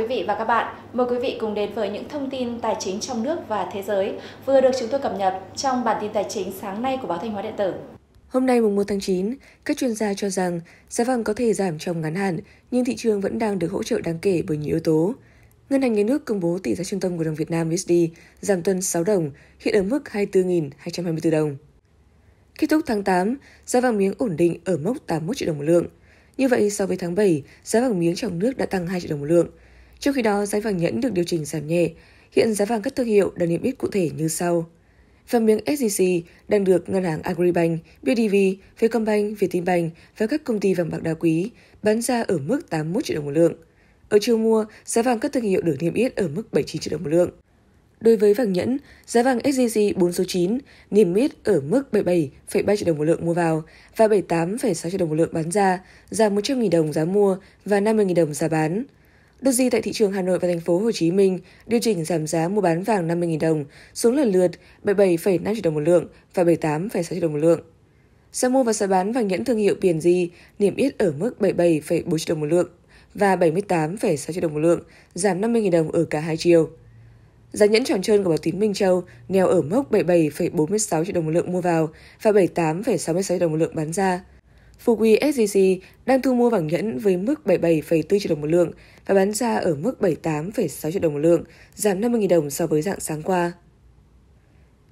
quý vị và các bạn. Mời quý vị cùng đến với những thông tin tài chính trong nước và thế giới vừa được chúng tôi cập nhật trong bản tin tài chính sáng nay của báo Thanh Hóa Điện tử. Hôm nay mùng 1 tháng 9, các chuyên gia cho rằng giá vàng có thể giảm trong ngắn hạn, nhưng thị trường vẫn đang được hỗ trợ đáng kể bởi nhiều yếu tố. Ngân hàng Nhà nước công bố tỷ giá trung tâm của đồng Việt Nam USD giảm tuần 6 đồng, hiện ở mức 24.224 đồng. Kết thúc tháng 8, giá vàng miếng ổn định ở mốc 81 triệu đồng một lượng. Như vậy, so với tháng 7, giá vàng miếng trong nước đã tăng 2 triệu đồng một lượng, Trước khi đó, giá vàng nhẫn được điều chỉnh giảm nhẹ. Hiện giá vàng các thương hiệu đã niêm yết cụ thể như sau. Vàng miếng sgc đang được ngân hàng Agribank, BIDV, Vietcombank, Vietinbank và các công ty vàng bạc đá quý bán ra ở mức 81 triệu đồng một lượng. Ở chiều mua, giá vàng các thương hiệu được niêm yết ở mức 79 triệu đồng một lượng. Đối với vàng nhẫn, giá vàng sgc 4 số 9 niêm yết ở mức 77,3 triệu đồng một lượng mua vào và 78,6 triệu đồng một lượng bán ra, giảm 100.000 đồng giá mua và 50.000 đồng giá bán. Doji tại thị trường Hà Nội và thành phố Hồ Chí Minh điều chỉnh giảm giá mua bán vàng 50.000 đồng xuống lần lượt 77,5 triệu đồng một lượng và 78,6 triệu đồng một lượng. Giá mua và giá bán vàng nhẫn thương hiệu biển P&G niêm yết ở mức 77,4 triệu đồng một lượng và 78,6 triệu đồng một lượng, giảm 50.000 đồng ở cả hai chiều. Giá nhẫn tròn trơn của Bảo Tín Minh Châu neo ở mốc 77,46 triệu đồng một lượng mua vào và 78,66 triệu đồng một lượng bán ra. Fukui SJC đang thu mua vàng nhẫn với mức 77,4 triệu đồng một lượng và bán ra ở mức 78,6 triệu đồng một lượng, giảm 50.000 đồng so với dạng sáng qua.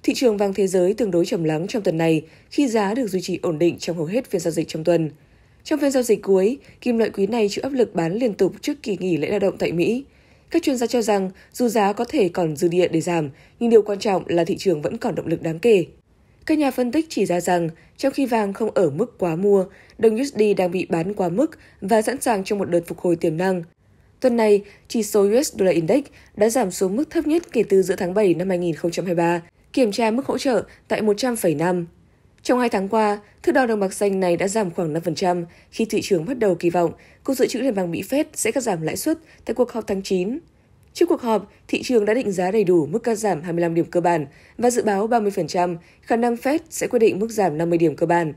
Thị trường vàng thế giới tương đối trầm lắng trong tuần này khi giá được duy trì ổn định trong hầu hết phiên giao dịch trong tuần. Trong phiên giao dịch cuối, kim loại quý này chịu áp lực bán liên tục trước kỳ nghỉ lễ lao động tại Mỹ. Các chuyên gia cho rằng dù giá có thể còn dư địa để giảm, nhưng điều quan trọng là thị trường vẫn còn động lực đáng kể các nhà phân tích chỉ ra rằng, trong khi vàng không ở mức quá mua, đồng USD đang bị bán quá mức và sẵn sàng cho một đợt phục hồi tiềm năng. Tuần này, chỉ số US Dollar Index đã giảm xuống mức thấp nhất kể từ giữa tháng 7 năm 2023, kiểm tra mức hỗ trợ tại 100,5. Trong hai tháng qua, thước đo đồng bạc xanh này đã giảm khoảng 5% khi thị trường bắt đầu kỳ vọng Cục Dự trữ Liên bang Mỹ Fed sẽ cắt giảm lãi suất tại cuộc họp tháng 9. Trước cuộc họp, thị trường đã định giá đầy đủ mức cắt giảm 25 điểm cơ bản và dự báo 30%, khả năng Fed sẽ quyết định mức giảm 50 điểm cơ bản.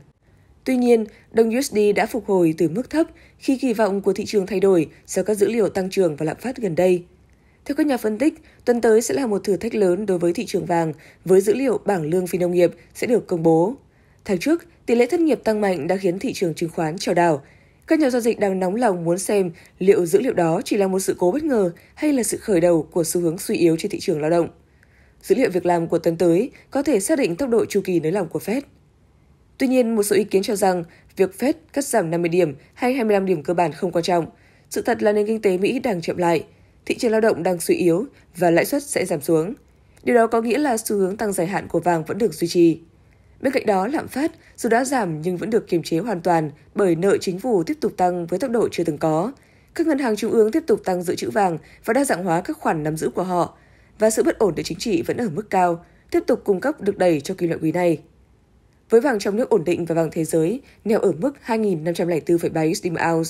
Tuy nhiên, đồng USD đã phục hồi từ mức thấp khi kỳ vọng của thị trường thay đổi do các dữ liệu tăng trưởng và lạm phát gần đây. Theo các nhà phân tích, tuần tới sẽ là một thử thách lớn đối với thị trường vàng với dữ liệu bảng lương phi nông nghiệp sẽ được công bố. Tháng trước, tỷ lệ thất nghiệp tăng mạnh đã khiến thị trường chứng khoán trào đảo các nhà giao dịch đang nóng lòng muốn xem liệu dữ liệu đó chỉ là một sự cố bất ngờ hay là sự khởi đầu của xu hướng suy yếu trên thị trường lao động. Dữ liệu việc làm của tuần tới có thể xác định tốc độ chu kỳ nới lỏng của Fed. Tuy nhiên, một số ý kiến cho rằng việc Fed cắt giảm 50 điểm hay 25 điểm cơ bản không quan trọng. Sự thật là nền kinh tế Mỹ đang chậm lại, thị trường lao động đang suy yếu và lãi suất sẽ giảm xuống. Điều đó có nghĩa là xu hướng tăng dài hạn của vàng vẫn được duy trì. Bên cạnh đó, lạm phát dù đã giảm nhưng vẫn được kiềm chế hoàn toàn bởi nợ chính phủ tiếp tục tăng với tốc độ chưa từng có. Các ngân hàng trung ương tiếp tục tăng dự trữ vàng và đa dạng hóa các khoản nắm giữ của họ và sự bất ổn địa chính trị vẫn ở mức cao, tiếp tục cung cấp được đầy cho kim loại quý này. Với vàng trong nước ổn định và vàng thế giới neo ở mức 2.504,7 USD một ounce,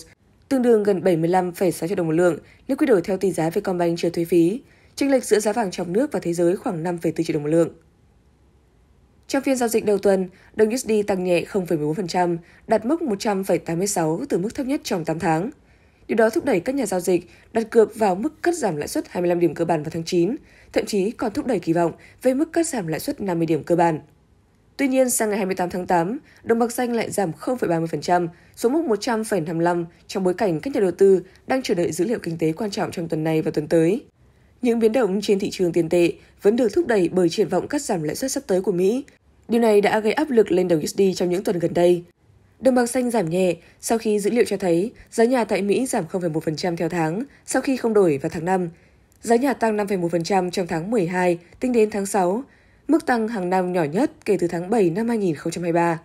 tương đương gần 75,6 triệu đồng một lượng nếu quy đổi theo tỷ giá Vietcombank chưa thuế phí, chênh lệch giữa giá vàng trong nước và thế giới khoảng 5,4 triệu đồng một lượng. Trong phiên giao dịch đầu tuần, đồng USD tăng nhẹ 0,14%, đạt mức 100,86 từ mức thấp nhất trong 8 tháng. Điều đó thúc đẩy các nhà giao dịch đặt cược vào mức cắt giảm lãi suất 25 điểm cơ bản vào tháng 9, thậm chí còn thúc đẩy kỳ vọng về mức cắt giảm lãi suất 50 điểm cơ bản. Tuy nhiên, sang ngày 28 tháng 8, đồng bạc xanh lại giảm 0,30% xuống mức 100,55 trong bối cảnh các nhà đầu tư đang chờ đợi dữ liệu kinh tế quan trọng trong tuần này và tuần tới. Những biến động trên thị trường tiền tệ vẫn được thúc đẩy bởi triển vọng cắt giảm lãi suất sắp tới của Mỹ Điều này đã gây áp lực lên đồng USD trong những tuần gần đây. Đồng bạc xanh giảm nhẹ sau khi dữ liệu cho thấy giá nhà tại Mỹ giảm 0,1% theo tháng sau khi không đổi vào tháng 5. Giá nhà tăng 5,1% trong tháng 12 tính đến tháng 6, mức tăng hàng năm nhỏ nhất kể từ tháng 7 năm 2023.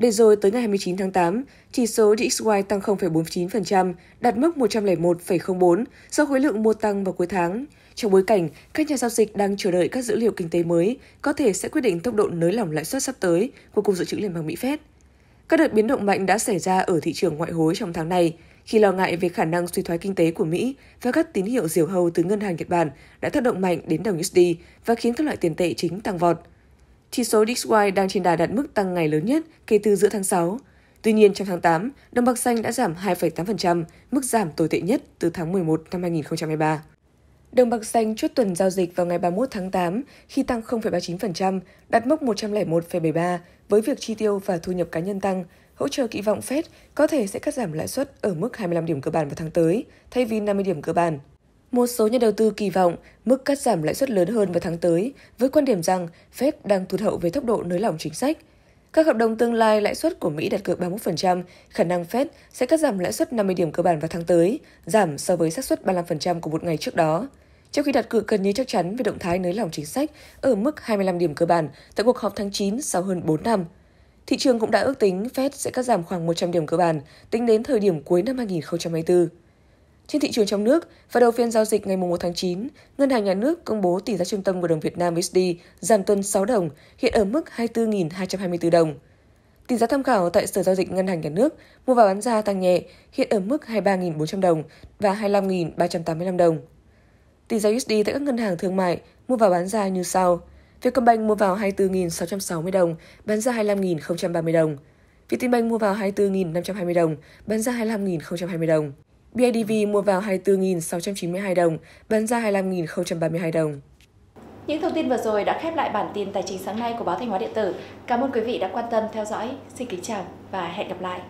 Để rồi tới ngày 29 tháng 8, chỉ số DXY tăng 0,49%, đạt mức 101,04 do khối lượng mua tăng vào cuối tháng. Trong bối cảnh, các nhà giao dịch đang chờ đợi các dữ liệu kinh tế mới có thể sẽ quyết định tốc độ nới lỏng lãi suất sắp tới của Cục Dự trữ Liên bang Mỹ Fed. Các đợt biến động mạnh đã xảy ra ở thị trường ngoại hối trong tháng này, khi lo ngại về khả năng suy thoái kinh tế của Mỹ và các tín hiệu diều hầu từ ngân hàng Nhật Bản đã tác động mạnh đến đồng USD và khiến các loại tiền tệ chính tăng vọt. Chỉ số DXY đang trên đà đạt mức tăng ngày lớn nhất kể từ giữa tháng 6. Tuy nhiên, trong tháng 8, đồng bạc xanh đã giảm 2,8%, mức giảm tồi tệ nhất từ tháng 11 năm 2023. Đồng bạc xanh chốt tuần giao dịch vào ngày 31 tháng 8 khi tăng 0,39%, đạt mốc 101,73 với việc chi tiêu và thu nhập cá nhân tăng, hỗ trợ kỳ vọng Fed có thể sẽ cắt giảm lãi suất ở mức 25 điểm cơ bản vào tháng tới, thay vì 50 điểm cơ bản. Một số nhà đầu tư kỳ vọng mức cắt giảm lãi suất lớn hơn vào tháng tới, với quan điểm rằng Fed đang thụt hậu về tốc độ nới lỏng chính sách. Các hợp đồng tương lai lãi suất của Mỹ đặt cược 31%, khả năng Fed sẽ cắt giảm lãi suất 50 điểm cơ bản vào tháng tới, giảm so với xác suất 35% của một ngày trước đó. Trong khi đặt cược gần như chắc chắn về động thái nới lỏng chính sách ở mức 25 điểm cơ bản tại cuộc họp tháng 9 sau hơn 4 năm. Thị trường cũng đã ước tính Fed sẽ cắt giảm khoảng 100 điểm cơ bản tính đến thời điểm cuối năm 2024. Trên thị trường trong nước, vào đầu phiên giao dịch ngày 1 tháng 9, Ngân hàng Nhà nước công bố tỷ giá trung tâm của đồng Việt Nam USD giảm tuần 6 đồng, hiện ở mức 24.224 đồng. Tỷ giá tham khảo tại Sở Giao dịch Ngân hàng Nhà nước mua vào bán ra tăng nhẹ, hiện ở mức 23.400 đồng và 25.385 đồng. Tỷ giá USD tại các ngân hàng thương mại mua vào bán ra như sau. Vietcombank mua vào 24.660 đồng, bán ra 25.030 đồng. Vietinbank mua vào 24.520 đồng, bán ra 25.020 đồng. BIDV mua vào 24.692 đồng, bán ra 25.032 đồng. Những thông tin vừa rồi đã khép lại bản tin tài chính sáng nay của báo Thanh Hóa Điện tử. Cảm ơn quý vị đã quan tâm theo dõi. Xin kính chào và hẹn gặp lại.